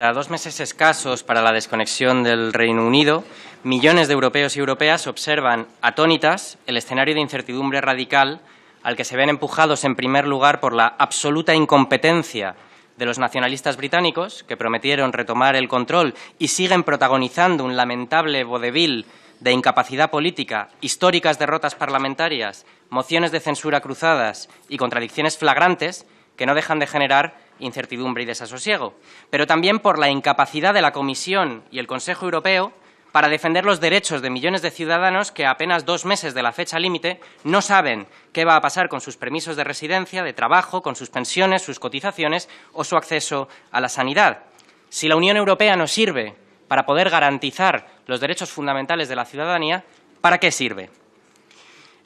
A dos meses escasos para la desconexión del Reino Unido, millones de europeos y europeas observan atónitas el escenario de incertidumbre radical al que se ven empujados en primer lugar por la absoluta incompetencia de los nacionalistas británicos, que prometieron retomar el control y siguen protagonizando un lamentable vodevil de incapacidad política, históricas derrotas parlamentarias, mociones de censura cruzadas y contradicciones flagrantes que no dejan de generar incertidumbre y desasosiego, pero también por la incapacidad de la Comisión y el Consejo Europeo para defender los derechos de millones de ciudadanos que apenas dos meses de la fecha límite no saben qué va a pasar con sus permisos de residencia, de trabajo, con sus pensiones, sus cotizaciones o su acceso a la sanidad. Si la Unión Europea no sirve para poder garantizar los derechos fundamentales de la ciudadanía, ¿para qué sirve?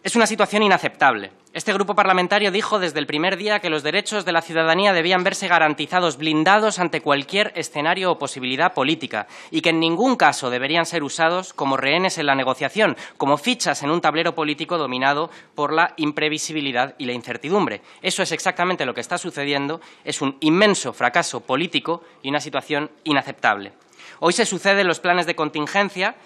Es una situación inaceptable. Este grupo parlamentario dijo desde el primer día que los derechos de la ciudadanía debían verse garantizados, blindados ante cualquier escenario o posibilidad política, y que en ningún caso deberían ser usados como rehenes en la negociación, como fichas en un tablero político dominado por la imprevisibilidad y la incertidumbre. Eso es exactamente lo que está sucediendo. Es un inmenso fracaso político y una situación inaceptable. Hoy se suceden los planes de contingencia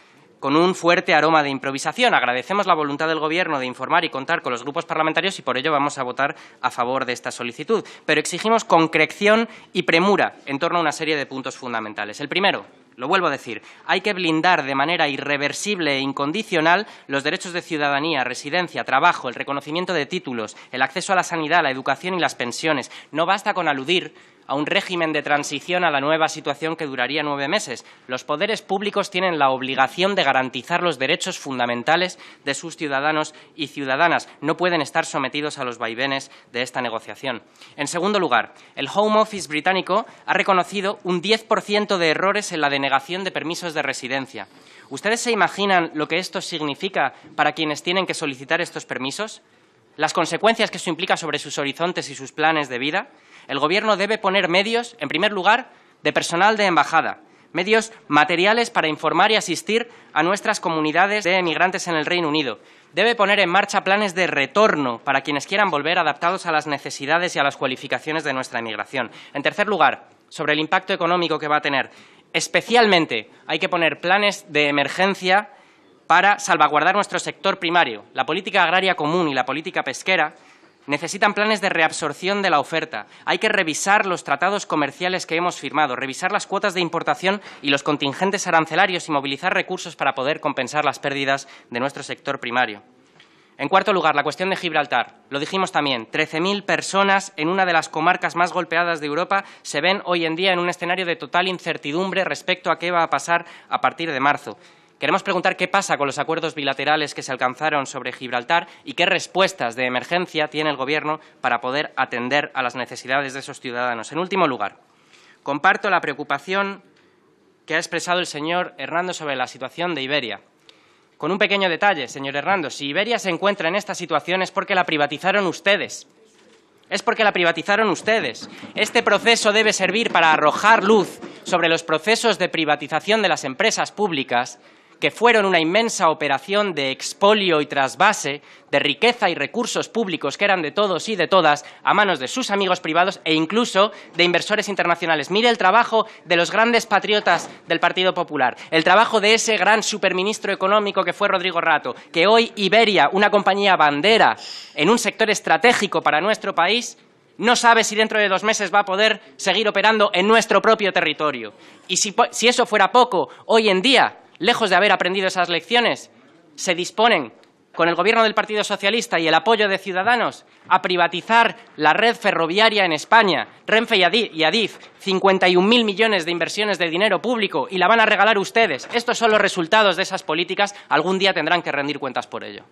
con un fuerte aroma de improvisación. Agradecemos la voluntad del Gobierno de informar y contar con los grupos parlamentarios y por ello vamos a votar a favor de esta solicitud. Pero exigimos concreción y premura en torno a una serie de puntos fundamentales. El primero, lo vuelvo a decir, hay que blindar de manera irreversible e incondicional los derechos de ciudadanía, residencia, trabajo, el reconocimiento de títulos, el acceso a la sanidad, la educación y las pensiones. No basta con aludir a un régimen de transición a la nueva situación que duraría nueve meses. Los poderes públicos tienen la obligación de garantizar los derechos fundamentales de sus ciudadanos y ciudadanas. No pueden estar sometidos a los vaivenes de esta negociación. En segundo lugar, el Home Office británico ha reconocido un 10% de errores en la denegación de permisos de residencia. ¿Ustedes se imaginan lo que esto significa para quienes tienen que solicitar estos permisos? ¿Las consecuencias que eso implica sobre sus horizontes y sus planes de vida? el Gobierno debe poner medios, en primer lugar, de personal de embajada, medios materiales para informar y asistir a nuestras comunidades de emigrantes en el Reino Unido. Debe poner en marcha planes de retorno para quienes quieran volver adaptados a las necesidades y a las cualificaciones de nuestra emigración. En tercer lugar, sobre el impacto económico que va a tener, especialmente hay que poner planes de emergencia para salvaguardar nuestro sector primario. La política agraria común y la política pesquera Necesitan planes de reabsorción de la oferta. Hay que revisar los tratados comerciales que hemos firmado, revisar las cuotas de importación y los contingentes arancelarios y movilizar recursos para poder compensar las pérdidas de nuestro sector primario. En cuarto lugar, la cuestión de Gibraltar. Lo dijimos también, 13.000 personas en una de las comarcas más golpeadas de Europa se ven hoy en día en un escenario de total incertidumbre respecto a qué va a pasar a partir de marzo. Queremos preguntar qué pasa con los acuerdos bilaterales que se alcanzaron sobre Gibraltar y qué respuestas de emergencia tiene el Gobierno para poder atender a las necesidades de esos ciudadanos. En último lugar, comparto la preocupación que ha expresado el señor Hernando sobre la situación de Iberia. Con un pequeño detalle, señor Hernando, si Iberia se encuentra en esta situación es porque la privatizaron ustedes. Es porque la privatizaron ustedes. Este proceso debe servir para arrojar luz sobre los procesos de privatización de las empresas públicas que fueron una inmensa operación de expolio y trasvase de riqueza y recursos públicos que eran de todos y de todas a manos de sus amigos privados e incluso de inversores internacionales. Mire el trabajo de los grandes patriotas del Partido Popular, el trabajo de ese gran superministro económico que fue Rodrigo Rato, que hoy Iberia, una compañía bandera en un sector estratégico para nuestro país, no sabe si dentro de dos meses va a poder seguir operando en nuestro propio territorio. Y si, eso fuera poco, hoy en día lejos de haber aprendido esas lecciones, se disponen, con el gobierno del Partido Socialista y el apoyo de Ciudadanos, a privatizar la red ferroviaria en España, Renfe y Adif, 51.000 millones de inversiones de dinero público, y la van a regalar ustedes. Estos son los resultados de esas políticas. Algún día tendrán que rendir cuentas por ello.